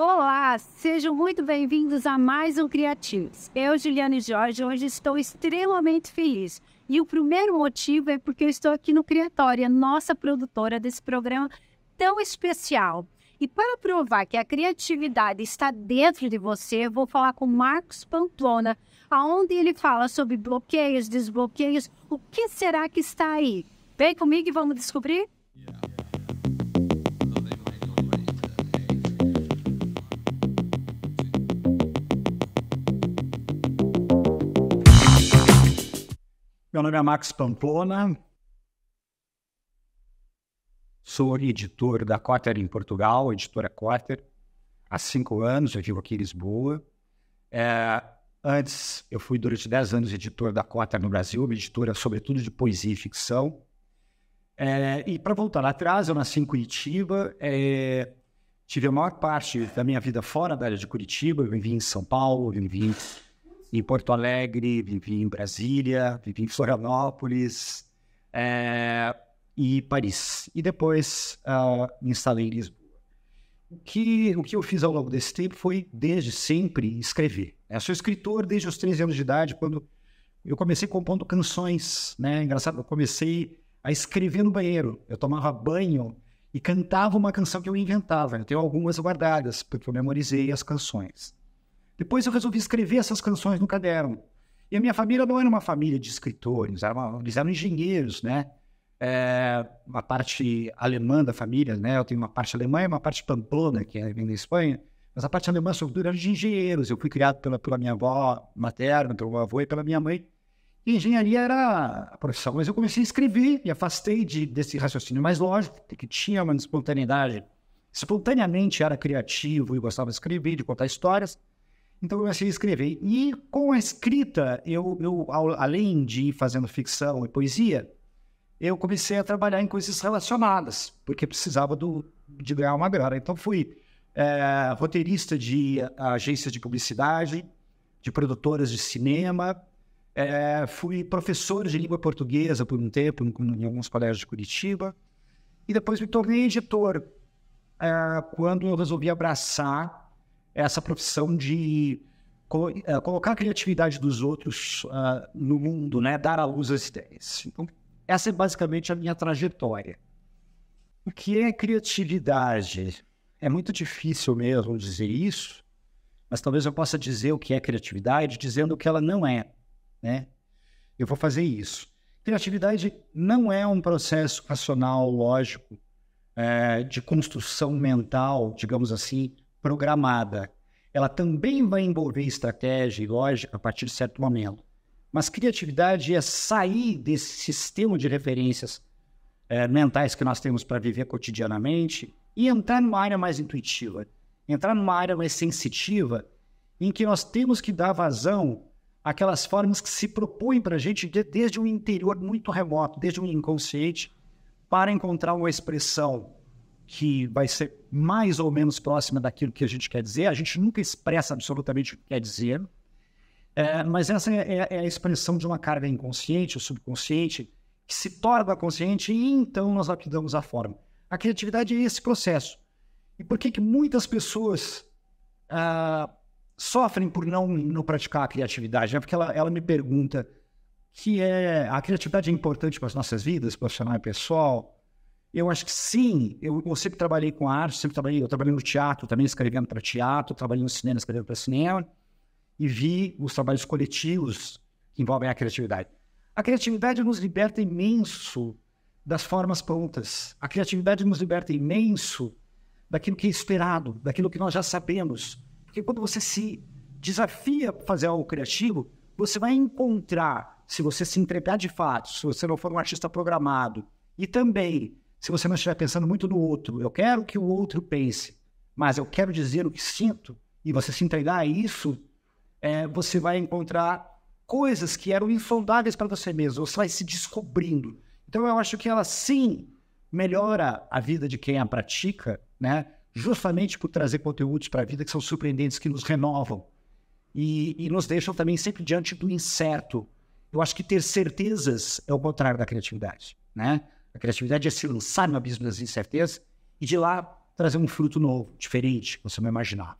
Olá, sejam muito bem-vindos a mais um Criativos. Eu, Juliana e Jorge, hoje estou extremamente feliz. E o primeiro motivo é porque eu estou aqui no Criatória, nossa produtora desse programa tão especial. E para provar que a criatividade está dentro de você, vou falar com Marcos Pamplona, aonde ele fala sobre bloqueios, desbloqueios, o que será que está aí? Vem comigo e vamos descobrir? Yeah. Meu nome é Max Pamplona, sou editor da Cotter em Portugal, editora Cotter, há cinco anos, eu vivo aqui em Lisboa. É, antes, eu fui durante dez anos editor da Cotter no Brasil, editora sobretudo de poesia e ficção. É, e para voltar lá atrás, eu nasci em Curitiba, é, tive a maior parte da minha vida fora da área de Curitiba, eu vivi em São Paulo, eu vivi em em Porto Alegre, vivi em Brasília, vivi em Florianópolis é, e Paris. E depois uh, ah, me instalei em Lisboa. O que, o que eu fiz ao longo desse tempo foi, desde sempre, escrever. Eu sou escritor desde os 13 anos de idade, quando eu comecei compondo canções. Né? Engraçado, eu comecei a escrever no banheiro. Eu tomava banho e cantava uma canção que eu inventava. Eu tenho algumas guardadas, porque eu memorizei as canções. Depois eu resolvi escrever essas canções no caderno. E a minha família não era uma família de escritores, era uma, eles eram engenheiros, né? É, uma parte alemã da família, né? Eu tenho uma parte alemã e uma parte pamplona, que é da Espanha. Mas a parte alemã, sobretudo, era de engenheiros. Eu fui criado pela, pela minha avó materna, pelo meu avô e pela minha mãe. E engenharia era a profissão. Mas eu comecei a escrever e afastei de, desse raciocínio mais lógico, que tinha uma espontaneidade. Espontaneamente era criativo e gostava de escrever, de contar histórias. Então eu comecei a escrever. E com a escrita, eu, eu além de ir fazendo ficção e poesia, eu comecei a trabalhar em coisas relacionadas, porque precisava do, de ganhar uma grana. Então fui é, roteirista de agências de publicidade, de produtoras de cinema, é, fui professor de língua portuguesa por um tempo em, em alguns colégios de Curitiba, e depois me tornei editor é, quando eu resolvi abraçar é essa profissão de co uh, colocar a criatividade dos outros uh, no mundo, né? Dar à luz as ideias. Então, essa é basicamente a minha trajetória. O que é criatividade? É muito difícil mesmo dizer isso, mas talvez eu possa dizer o que é criatividade dizendo o que ela não é, né? Eu vou fazer isso. Criatividade não é um processo racional, lógico, é, de construção mental, digamos assim, programada, ela também vai envolver estratégia e lógica a partir de certo momento. Mas criatividade é sair desse sistema de referências é, mentais que nós temos para viver cotidianamente e entrar numa área mais intuitiva, entrar numa área mais sensitiva, em que nós temos que dar vazão àquelas formas que se propõem para a gente desde um interior muito remoto, desde um inconsciente, para encontrar uma expressão que vai ser mais ou menos próxima daquilo que a gente quer dizer. A gente nunca expressa absolutamente o que quer dizer, é, mas essa é, é, é a expressão de uma carga inconsciente ou subconsciente que se torna consciente e então nós lapidamos a forma. A criatividade é esse processo. E por que, que muitas pessoas ah, sofrem por não, não praticar a criatividade? É porque ela, ela me pergunta que é a criatividade é importante para as nossas vidas, profissional e pessoal eu acho que sim. Eu, eu sempre trabalhei com arte, sempre trabalhei. Eu trabalhei no teatro, também escrevendo para teatro, trabalhei no cinema, escrevendo para cinema. E vi os trabalhos coletivos que envolvem a criatividade. A criatividade nos liberta imenso das formas prontas. A criatividade nos liberta imenso daquilo que é esperado, daquilo que nós já sabemos. Porque quando você se desafia a fazer algo criativo, você vai encontrar, se você se entregar de fato, se você não for um artista programado, e também se você não estiver pensando muito no outro. Eu quero que o outro pense, mas eu quero dizer o que sinto e você se entregar a isso, é, você vai encontrar coisas que eram insondáveis para você mesmo. Você vai se descobrindo. Então eu acho que ela sim melhora a vida de quem a pratica, né? Justamente por trazer conteúdos para a vida que são surpreendentes, que nos renovam e, e nos deixam também sempre diante do incerto. Eu acho que ter certezas é o contrário da criatividade, né? A criatividade é se lançar no abismo das incertezas e de lá trazer um fruto novo, diferente, você não imaginar.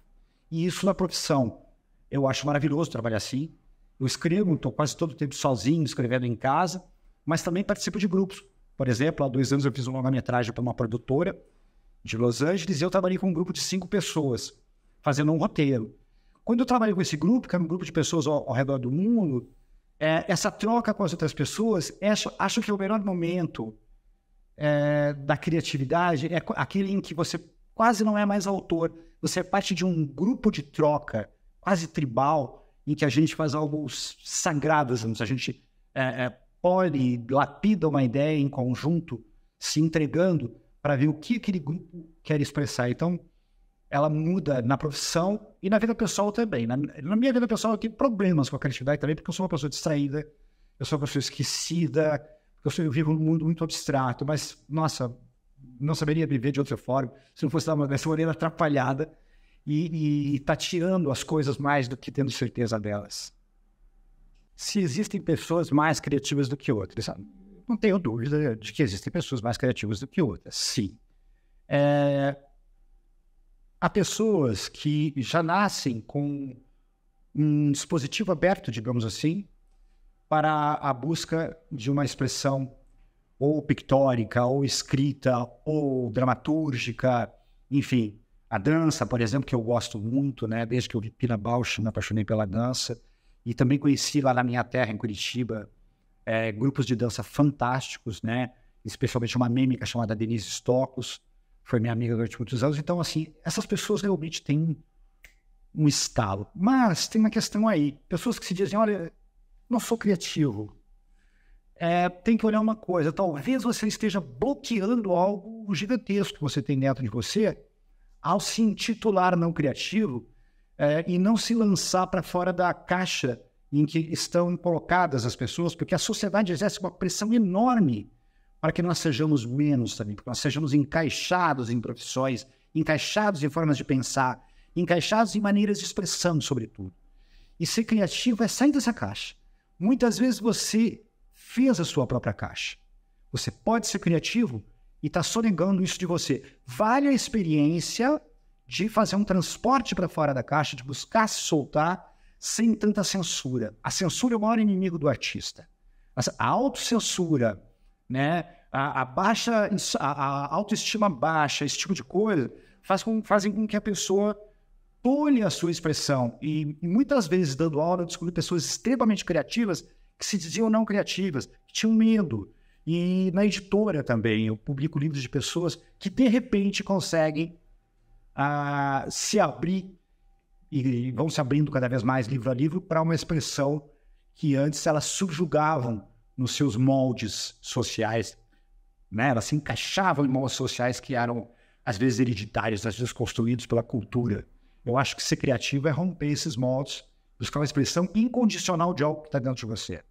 E isso na profissão. Eu acho maravilhoso trabalhar assim. Eu escrevo, estou quase todo o tempo sozinho, escrevendo em casa, mas também participo de grupos. Por exemplo, há dois anos eu fiz uma longa-metragem para uma produtora de Los Angeles e eu trabalhei com um grupo de cinco pessoas, fazendo um roteiro. Quando eu trabalhei com esse grupo, que era um grupo de pessoas ao, ao redor do mundo, é, essa troca com as outras pessoas, é, acho que é o melhor momento é, da criatividade, é aquele em que você quase não é mais autor, você é parte de um grupo de troca, quase tribal, em que a gente faz algo sagrado, assim, a gente é, é, pole, lapida uma ideia em conjunto, se entregando para ver o que aquele grupo quer expressar. Então, ela muda na profissão e na vida pessoal também. Na, na, minha vida pessoal, eu tenho problemas com a criatividade também, porque eu sou uma pessoa distraída, eu sou uma pessoa esquecida, eu, sou, eu vivo num mundo muito abstrato, mas, nossa, não saberia viver de outra forma se não fosse dar uma, dessa orelha atrapalhada e, e, tateando as coisas mais do que tendo certeza delas. Se existem pessoas mais criativas do que outras, não tenho dúvida de que existem pessoas mais criativas do que outras, sim. É, há pessoas que já nascem com um dispositivo aberto, digamos assim, para a busca de uma expressão ou pictórica, ou escrita, ou dramatúrgica, enfim. A dança, por exemplo, que eu gosto muito, né? Desde que eu vi Pina Bausch, me apaixonei pela dança. E também conheci lá na minha terra, em Curitiba, é, grupos de dança fantásticos, né? Especialmente uma mímica chamada Denise Stocos, foi minha amiga durante muitos anos. Então, assim, essas pessoas realmente têm um estalo. Mas tem uma questão aí. Pessoas que se dizem, olha, não sou criativo. É, tem que olhar uma coisa: talvez você esteja bloqueando algo gigantesco que você tem dentro de você ao se intitular não criativo é, e não se lançar para fora da caixa em que estão colocadas as pessoas, porque a sociedade exerce uma pressão enorme para que nós sejamos menos também, para que nós sejamos encaixados em profissões, encaixados em formas de pensar, encaixados em maneiras de expressão, sobretudo. E ser criativo é sair dessa caixa. Muitas vezes você fez a sua própria caixa. Você pode ser criativo e está sonegando isso de você. Vale a experiência de fazer um transporte para fora da caixa, de buscar se soltar sem tanta censura. A censura é o maior inimigo do artista. A autocensura, né? a, a baixa, a, a autoestima baixa, esse tipo de coisa, faz com, fazem com que a pessoa tone a sua expressão. E muitas vezes, dando aula, eu descobri pessoas extremamente criativas que se diziam não criativas, que tinham medo. E na editora também, eu publico livros de pessoas que de repente conseguem ah, se abrir e vão se abrindo cada vez mais livro a livro para uma expressão que antes elas subjugavam nos seus moldes sociais, né? elas se encaixavam em moldes sociais que eram às vezes hereditários, às vezes construídos pela cultura. Eu acho que ser criativo é romper esses moldes, buscar uma expressão incondicional de algo que está dentro de você.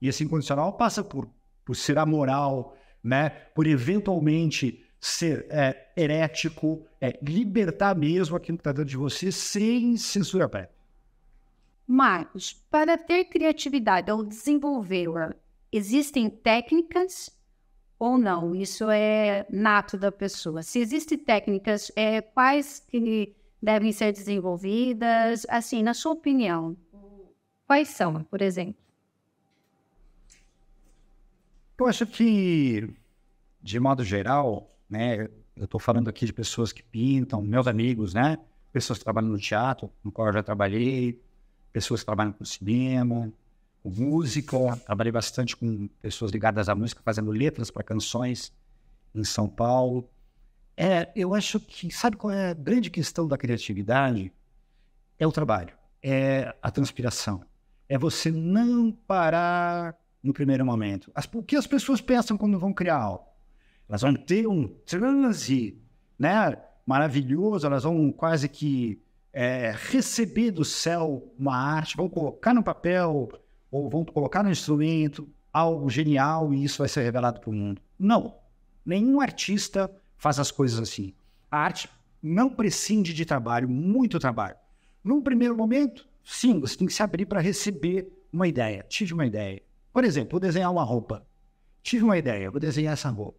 E esse incondicional passa por, por ser amoral, né? por eventualmente ser é, herético, é, libertar mesmo aquilo que está dentro de você sem censura prévia. Marcos, para ter criatividade ou desenvolvê-la, existem técnicas ou não? Isso é nato da pessoa. Se existem técnicas, é, quais que devem ser desenvolvidas? Assim, na sua opinião, quais são, por exemplo? Eu acho que, de modo geral, né, eu estou falando aqui de pessoas que pintam, meus amigos, né? Pessoas que trabalham no teatro, no qual eu já trabalhei, pessoas que trabalham com cinema, com música. Trabalhei bastante com pessoas ligadas à música, fazendo letras para canções em São Paulo. É, eu acho que, sabe qual é a grande questão da criatividade? É o trabalho, é a transpiração, é você não parar no primeiro momento. As, o que as pessoas pensam quando vão criar algo? Elas vão ter um transe né, maravilhoso, elas vão quase que é, receber do céu uma arte, vão colocar no papel ou vão colocar no instrumento algo genial e isso vai ser revelado para o mundo. Não. Nenhum artista faz as coisas assim. A arte não prescinde de trabalho, muito trabalho. Num primeiro momento, sim, você tem que se abrir para receber uma ideia. Tive uma ideia. Por exemplo, vou desenhar uma roupa. Tive uma ideia, vou desenhar essa roupa.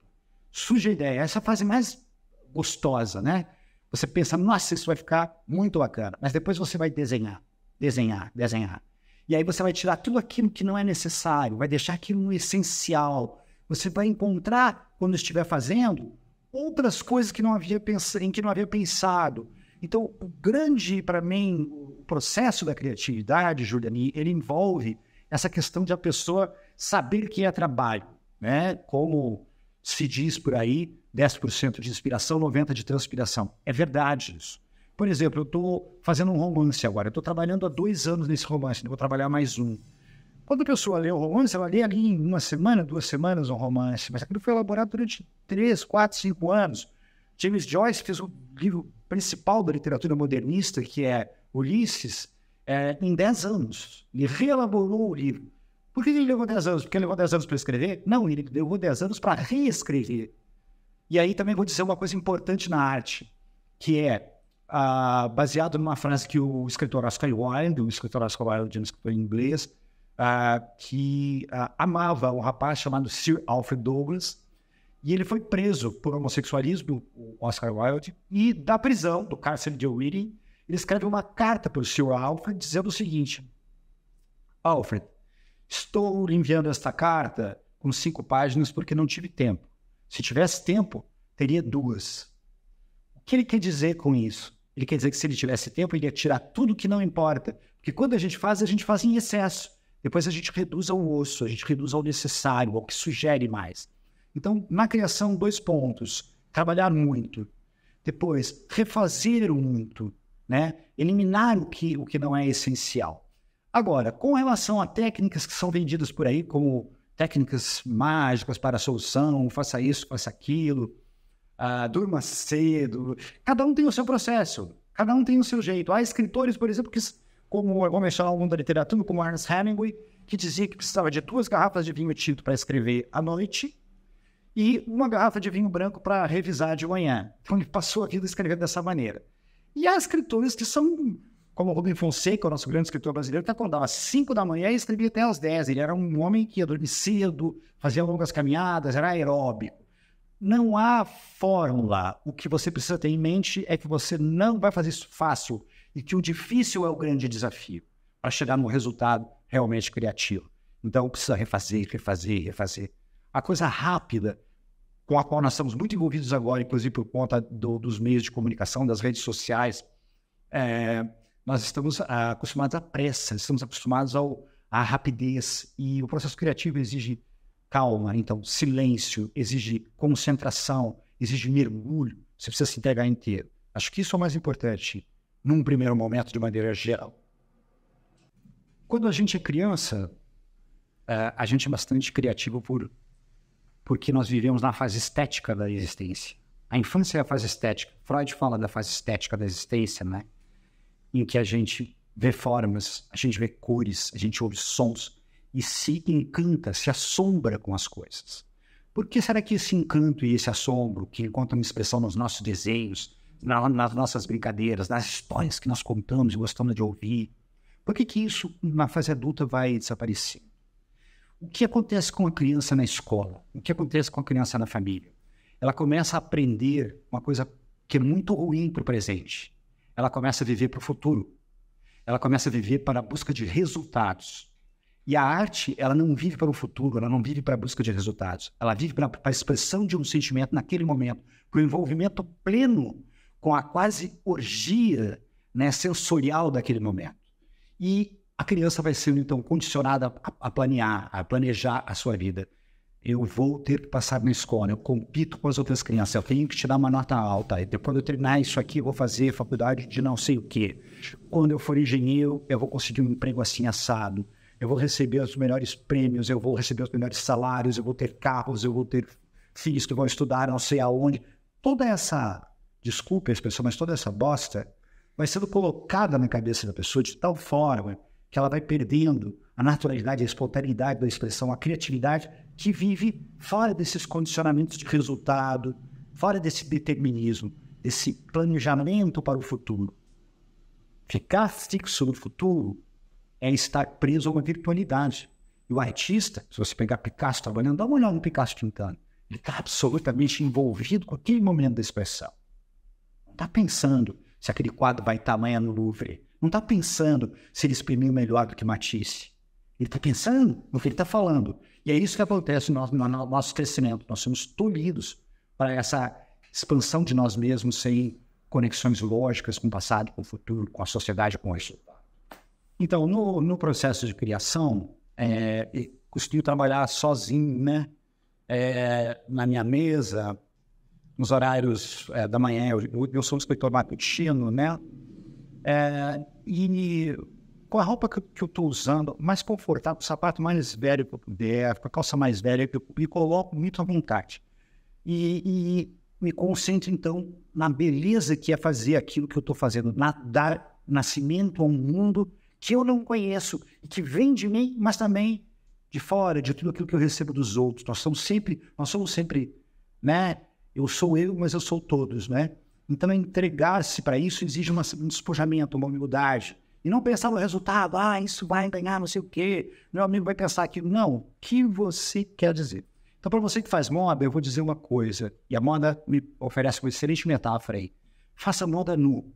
Surge a ideia, essa fase mais gostosa, né? Você pensa, nossa, isso vai ficar muito bacana. Mas depois você vai desenhar, desenhar, desenhar. E aí você vai tirar tudo aquilo que não é necessário, vai deixar aquilo no essencial. Você vai encontrar, quando estiver fazendo, outras coisas que não havia em que não havia pensado. Então, o grande, para mim, o processo da criatividade, Juliani, ele envolve essa questão de a pessoa saber que é trabalho, né? Como se diz por aí, 10% de inspiração, 90% de transpiração. É verdade isso. Por exemplo, eu estou fazendo um romance agora. Eu estou trabalhando há dois anos nesse romance, vou trabalhar mais um. Quando a pessoa lê o romance, ela lê ali em uma semana, duas semanas um romance, mas aquilo foi elaborado durante três, quatro, cinco anos. James Joyce fez o livro principal da literatura modernista, que é Ulisses, é, em dez anos. Ele reelaborou o livro. Por que ele levou dez anos? Porque ele levou dez anos para escrever? Não, ele levou dez anos para reescrever. E aí também vou dizer uma coisa importante na arte, que é uh, baseado numa frase que o escritor Oscar Wilde, o escritor Oscar Wilde é um escritor inglês, uh, que uh, amava um rapaz chamado Sir Alfred Douglas, e ele foi preso por homossexualismo, o Oscar Wilde, e da prisão, do cárcere de Whitting, ele escreve uma carta para o Sir Alfred dizendo o seguinte: Alfred, estou lhe enviando esta carta com cinco páginas porque não tive tempo. Se tivesse tempo, teria duas. O que ele quer dizer com isso? Ele quer dizer que se ele tivesse tempo, ele ia tirar tudo que não importa. Porque quando a gente faz, a gente faz em excesso. Depois a gente reduz ao osso, a gente reduz ao necessário, ao que sugere mais. Então, na criação, dois pontos: trabalhar muito. Depois, refazer muito, né? Eliminar o que, o que não é essencial. Agora, com relação a técnicas que são vendidas por aí, como técnicas mágicas para a solução, faça isso, faça aquilo, ah, durma cedo. Cada um tem o seu processo, cada um tem o seu jeito. Há escritores, por exemplo, que como eu vou mencionar ao da literatura, como Ernest Hemingway, que dizia que precisava de duas garrafas de vinho tinto para escrever à noite e uma garrafa de vinho branco para revisar de manhã. Então ele passou a vida escrevendo dessa maneira. E há escritores que são, como Rubem Fonseca, o nosso grande escritor brasileiro, que acordava às 5 da manhã e escrevia até às 10. Ele era um homem que ia dormir cedo, fazia longas caminhadas, era aeróbico. Não há fórmula. O que você precisa ter em mente é que você não vai fazer isso fácil e que o difícil é o grande desafio para chegar num resultado realmente criativo. Então, precisa refazer, refazer, refazer. A coisa rápida com a qual nós estamos muito envolvidos agora, inclusive por conta do, dos meios de comunicação, das redes sociais, é, nós estamos ah, acostumados à pressa, estamos acostumados ao, à rapidez e o processo criativo exige calma, então silêncio, exige concentração, exige mergulho, você precisa se entregar inteiro. Acho que isso é o mais importante num primeiro momento, de maneira geral. Quando a gente é criança, é, a gente é bastante criativo por, porque nós vivemos na fase estética da existência. A infância é a fase estética. Freud fala da fase estética da existência, né? Em que a gente vê formas, a gente vê cores, a gente ouve sons e se encanta, se assombra com as coisas. Por que será que esse encanto e esse assombro, que encontram expressão nos nossos desenhos, na, nas nossas brincadeiras, nas histórias que nós contamos e gostamos de ouvir? Por que, que isso, na fase adulta, vai desaparecer? O que acontece com a criança na escola? O que acontece com a criança na família? Ela começa a aprender uma coisa que é muito ruim para o presente. Ela começa a viver para o futuro. Ela começa a viver para a busca de resultados. E a arte, ela não vive para o futuro, ela não vive para a busca de resultados. Ela vive para a expressão de um sentimento naquele momento, para o envolvimento pleno com a quase orgia né, sensorial daquele momento. E a criança vai sendo, então, condicionada a, a planear, a planejar a sua vida. Eu vou ter que passar na escola, eu compito com as outras crianças, eu tenho que tirar uma nota alta, e depois eu terminar isso aqui, eu vou fazer faculdade de não sei o quê. Quando eu for engenheiro, eu vou conseguir um emprego assim assado eu vou receber os melhores prêmios, eu vou receber os melhores salários, eu vou ter carros, eu vou ter filhos que vão estudar não sei aonde. Toda essa desculpe a expressão, mas toda essa bosta vai sendo colocada na cabeça da pessoa de tal forma que ela vai perdendo a naturalidade, a espontaneidade da expressão, a criatividade que vive fora desses condicionamentos de resultado, fora desse determinismo, desse planejamento para o futuro. Ficar fixo no futuro é estar preso a uma virtualidade. E o artista, se você pegar Picasso trabalhando, dá uma olhada no Picasso pintando. Ele está absolutamente envolvido com aquele momento da expressão está pensando se aquele quadro vai estar amanhã no Louvre. Não está pensando se ele exprimiu melhor do que Matisse. Ele está pensando no que ele está falando. E é isso que acontece no nosso, no nosso crescimento. Nós somos tolhidos para essa expansão de nós mesmos sem conexões lógicas com o passado, com o futuro, com a sociedade, com o resultado. Então, no, no processo de criação, é, costumo trabalhar sozinho, né? É, na minha mesa, nos horários é, da manhã, eu, eu sou um escritor matutino, né? É, e com a roupa que, que eu estou usando, mais confortável, o sapato mais velho que eu puder, com a calça mais velha que eu me coloco muito à vontade. E, e me concentro, então, na beleza que é fazer aquilo que eu estou fazendo, na, dar nascimento a um mundo que eu não conheço e que vem de mim, mas também de fora, de tudo aquilo que eu recebo dos outros. Nós somos sempre, nós somos sempre, né? Eu sou eu, mas eu sou todos, né? Então, entregar-se para isso exige uma, um despojamento, uma humildade. E não pensar no resultado, ah, isso vai ganhar não sei o quê, meu amigo vai pensar aquilo. Não, o que você quer dizer? Então, para você que faz moda, eu vou dizer uma coisa, e a moda me oferece uma excelente metáfora aí. Faça moda nu.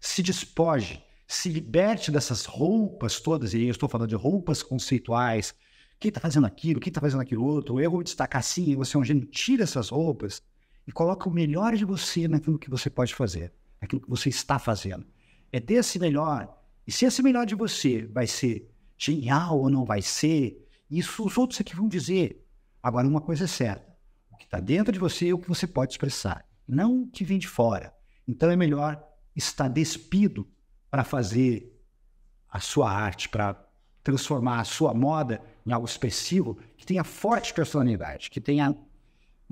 Se despoje, se liberte dessas roupas todas, e aí eu estou falando de roupas conceituais, quem está fazendo aquilo, quem está fazendo aquilo outro, eu vou destacar assim, você é um gênio, tira essas roupas e coloca o melhor de você naquilo que você pode fazer, naquilo que você está fazendo. É desse melhor. E se esse melhor de você vai ser genial ou não vai ser, isso os outros aqui é vão dizer. Agora, uma coisa é certa: o que está dentro de você é o que você pode expressar, não o que vem de fora. Então, é melhor estar despido para fazer a sua arte, para transformar a sua moda em algo expressivo que tenha forte personalidade, que tenha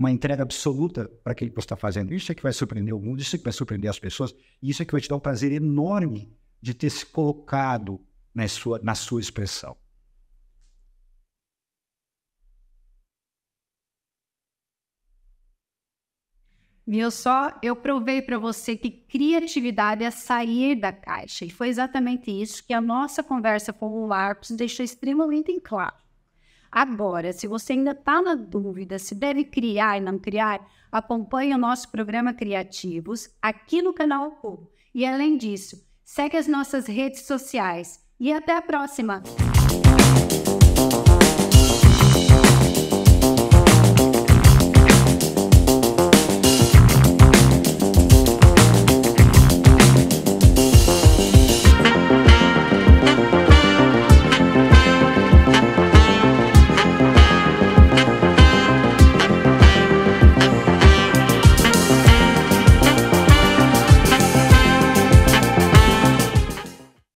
uma entrega absoluta para aquilo que você está fazendo. Isso é que vai surpreender o mundo, isso é que vai surpreender as pessoas, e isso é que vai te dar um prazer enorme de ter se colocado na sua, na sua expressão. Viu só? Eu provei para você que criatividade é sair da caixa. E foi exatamente isso que a nossa conversa com o Marcos deixou extremamente claro. Agora, se você ainda está na dúvida se deve criar e não criar, acompanhe o nosso programa Criativos aqui no canal Cubo. E além disso, segue as nossas redes sociais. E até a próxima!